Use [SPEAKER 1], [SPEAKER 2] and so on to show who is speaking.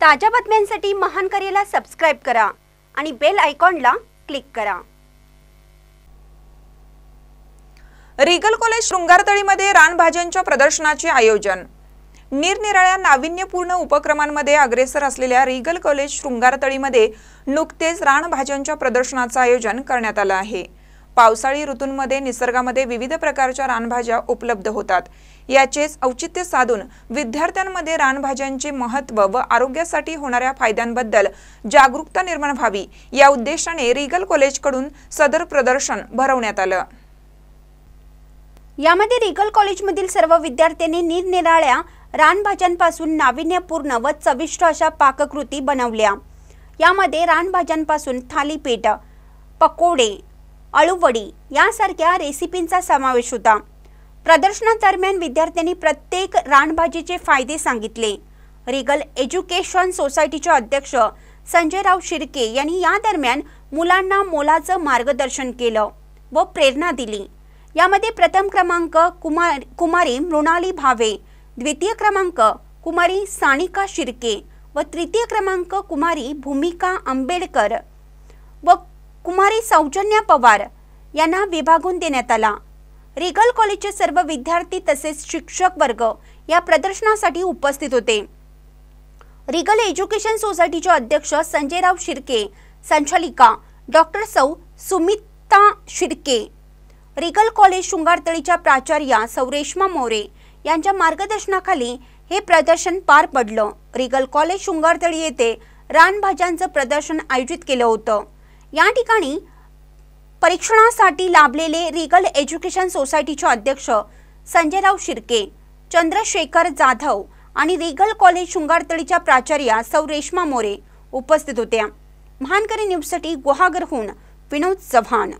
[SPEAKER 1] ताज्या बातम्यांसाठी महान करेला सबस्क्राइब करा आणि बेल आयकॉनला
[SPEAKER 2] क्लिक करा रिगल कॉलेज शृंगारतळीमध्ये रानभाज्यांच्या प्रदर्शनाचे आयोजन निरनिराळ्या नाविन्यपूर्ण उपक्रमांमध्ये अग्रेसर असलेल्या रिगल कॉलेज शृंगारतळीमध्ये नुकतेच रानभाज्यांच्या प्रदर्शनाचं आयोजन करण्यात आलं आहे पावसाळी ऋतूंमध्ये निसर्गामध्ये विविध प्रकारच्या रानभाज्या उपलब्ध होतात याचेच औचित्य साधून विद्यार्थ्यांमध्ये रानभाज्यांचे महत्त्व व आरोग्यासाठी होणाऱ्या फायद्यांबद्दल जागरूकता निर्माण व्हावी या उद्देशाने रिगल कॉलेजकडून सदर प्रदर्शन भरवण्यात आलं
[SPEAKER 1] यामध्ये रिगल कॉलेजमधील सर्व विद्यार्थ्यांनी निरनिराळ्या रानभाज्यांपासून नाविन्यपूर्ण व चविष्ट अशा पाककृती बनवल्या यामध्ये रानभाज्यांपासून थालीपीठ पकोडे अळूवडी यासारख्या रेसिपींचा समावेश होता प्रदर्शनादरम्यान विद्यार्थ्यांनी प्रत्येक रानभाजीचे फायदे सांगितले रिगल एज्युकेशन सोसायटीचे अध्यक्ष संजयराव शिर्के यांनी या दरम्यान मुलांना मोलाचं मार्गदर्शन केलं व प्रेरणा दिली यामध्ये प्रथम क्रमांक कुमार कुमारी मृणाली भावे द्वितीय क्रमांक कुमारी सानिका शिर्के व तृतीय क्रमांक कुमारी भूमिका आंबेडकर व कुमारी सौजन्या पवार यांना विभागून देण्यात आला रिगल कॉलेजचे सर्व विद्यार्थी तसेच शिक्षक वर्ग या प्रदर्शनासाठी उपस्थित होते रिगल एज्युकेशन सोसायटीचे अध्यक्ष संजयराव शिर्के संचालिका डॉक्टर सौ सुमिता शिर्के रिगल कॉलेज शृंगारतळीच्या प्राचार्या सौरेश्मा मोरे यांच्या मार्गदर्शनाखाली हे प्रदर्शन पार पडलं रिगल कॉलेज शृंगारतळी येथे रानभाज्यांचं प्रदर्शन आयोजित केलं होतं या ठिकाणी परीक्षणासाठी लाभलेले रिगल एज्युकेशन सोसायटीचे अध्यक्ष संजयराव शिर्के चंद्रशेखर जाधव आणि रिगल कॉलेज शृंगारतळीच्या प्राचार्या सौ रेश्मा मोरे उपस्थित होत्या महानकरी न्यूजसाठी गुहागरहून विनोद चव्हाण